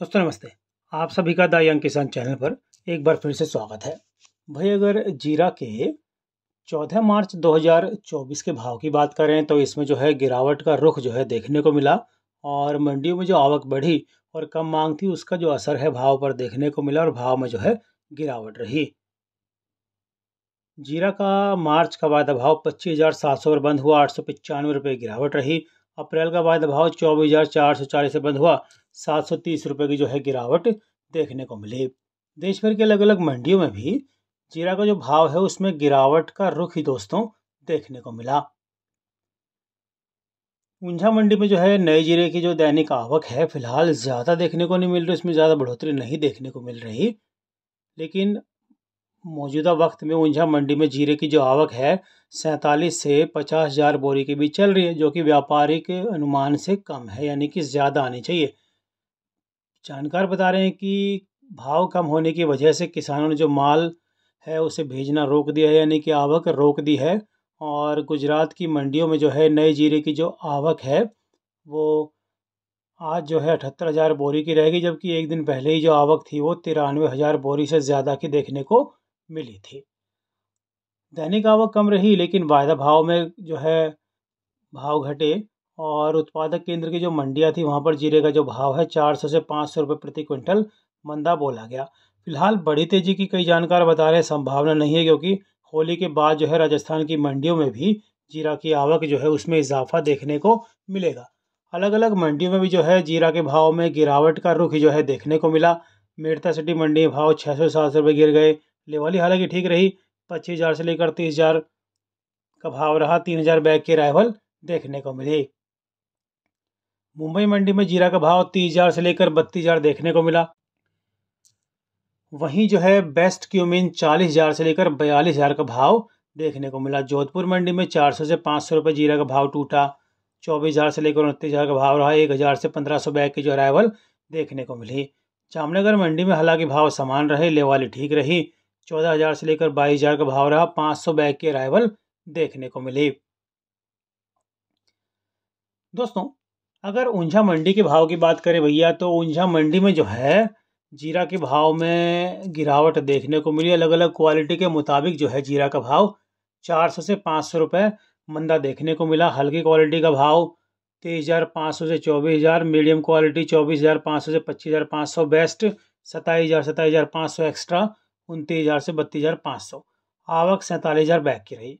दोस्तों नमस्ते आप सभी का दाई किसान चैनल पर एक बार फिर से स्वागत है भाई अगर जीरा के 14 मार्च 2024 के भाव की बात करें तो इसमें जो है गिरावट का रुख जो है देखने को मिला और मंडियों में जो आवक बढ़ी और कम मांग थी उसका जो असर है भाव पर देखने को मिला और भाव में जो है गिरावट रही जीरा का मार्च का वायदा भाव पच्चीस हज़ार सात सौ पर बंद हुआ आठ सौ पचानवे गिरावट रही अप्रैल का वायदा भाव चौबीस हज़ार चार सौ चालीस बंद हुआ सात सौ तीस रुपये की जो है गिरावट देखने को मिली देश भर की अलग अलग मंडियों में भी जीरा का जो भाव है उसमें गिरावट का रुख ही दोस्तों देखने को मिला ऊंझा मंडी में जो है नए जीरे की जो दैनिक आवक है फिलहाल ज़्यादा देखने को नहीं मिल रही उसमें ज़्यादा बढ़ोतरी नहीं देखने को मिल रही लेकिन मौजूदा वक्त में ऊंझा मंडी में जीरे की जो आवक है सैंतालीस से पचास हज़ार बोरी के बीच चल रही है जो कि व्यापारिक अनुमान से कम है यानी कि ज़्यादा आनी चाहिए जानकार बता रहे हैं कि भाव कम होने की वजह से किसानों ने जो माल है उसे भेजना रोक दिया है यानी कि आवक रोक दी है और गुजरात की मंडियों में जो है नए जीरे की जो आवक है वो आज जो है अठहत्तर हज़ार बोरी की रहेगी जबकि एक दिन पहले ही जो आवक थी वो तिरानवे हज़ार बोरी से ज़्यादा की देखने को मिली थी दैनिक आवक कम रही लेकिन वायदा भाव में जो है भाव घटे और उत्पादक केंद्र की जो मंडियाँ थी वहाँ पर जीरे का जो भाव है चार सौ से पाँच सौ रुपये प्रति क्विंटल मंदा बोला गया फिलहाल बड़ी तेजी की कई जानकार बता रहे हैं संभावना नहीं है क्योंकि होली के बाद जो है राजस्थान की मंडियों में भी जीरा की आवक जो है उसमें इजाफा देखने को मिलेगा अलग अलग मंडियों में भी जो है जीरा के भाव में गिरावट का रुख जो है देखने को मिला मेड़ता सिटी मंडी में भाव छः सौ सात सौ रुपये गिर गए लेवाली हालांकि ठीक रही पच्चीस हज़ार से लेकर तीस हज़ार का भाव रहा तीन हज़ार बैग के राइवल देखने को मिली मुंबई मंडी में जीरा का भाव तीस हजार से लेकर बत्तीस हजार देखने को मिला वहीं जो है बेस्ट क्यूमिन चालीस हजार से लेकर बयालीस हजार का भाव देखने को मिला जोधपुर मंडी में चार सौ से पाँच सौ रुपये जीरा का भाव टूटा चौबीस हजार से लेकर उनतीस हजार का भाव रहा एक हजार से पंद्रह सौ बैग की जो अराइवल देखने को मिली जामनगर मंडी में हालांकि भाव समान रहे लेवाली ठीक रही चौदह हजार से लेकर बाईस हजार का भाव रहा पाँच सौ बैग की अराइवल देखने को मिली दोस्तों अगर ऊंझा मंडी के भाव की बात करें भैया तो ऊंझा मंडी में जो है जीरा के भाव में गिरावट देखने को मिली अलग अलग क्वालिटी के मुताबिक जो है जीरा का भाव चार सौ से पाँच सौ रुपये मंदा देखने को मिला हल्की क्वालिटी का भाव तेईस हज़ार पाँच सौ से चौबीस हज़ार मीडियम क्वालिटी चौबीस हज़ार पाँच सौ से पच्चीस हज़ार पाँच सौ बेस्ट सताईस हज़ार सताईस हज़ार पाँच सौ एक्स्ट्रा उनतीस हज़ार से बत्तीस हज़ार पाँच सौ आवक सैंतालीस हज़ार बैग की रही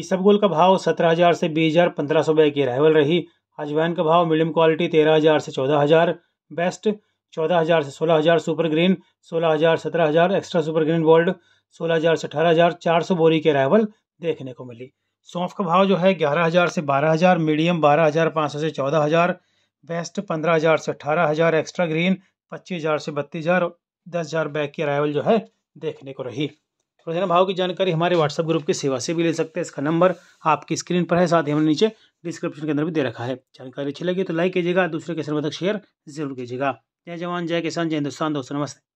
ईसबगुल का भाव सत्रह हज़ार से बीस हज़ार पंद्रह सौ बैग की रहवल रही अजवाइन का भाव मीडियम क्वालिटी तेरह हज़ार से चौदह हज़ार बेस्ट चौदह हज़ार से सोलह हज़ार सुपर ग्रीन सोलह हज़ार सत्रह हज़ार एक्स्ट्रा सुपर ग्रीन गोल्ड सोलह हज़ार से अठारह हज़ार चार सौ बोरी के अराइवल देखने को मिली सौंफ का भाव जो है ग्यारह हज़ार से बारह हज़ार मीडियम बारह हज़ार पाँच सौ से चौदह हज़ार बेस्ट पंद्रह हज़ार से अठारह हज़ार एक्स्ट्रा ग्रीन पच्चीस हज़ार से बत्तीस हज़ार दस हज़ार बैग की अराइवल जो है देखने को रही रोजाना भाव की जानकारी हमारे व्हाट्सएप ग्रुप की सेवा से भी ले सकते हैं इसका नंबर आपकी स्क्रीन पर है साथ ही हमने नीचे डिस्क्रिप्शन के अंदर भी दे रखा है जानकारी अच्छी लगी तो लाइक कीजिएगा दूसरे के सर्वधक शेयर जरूर कीजिएगा जय जवान जय किसान जय हिंदुस्तान दोस्तों नमस्ते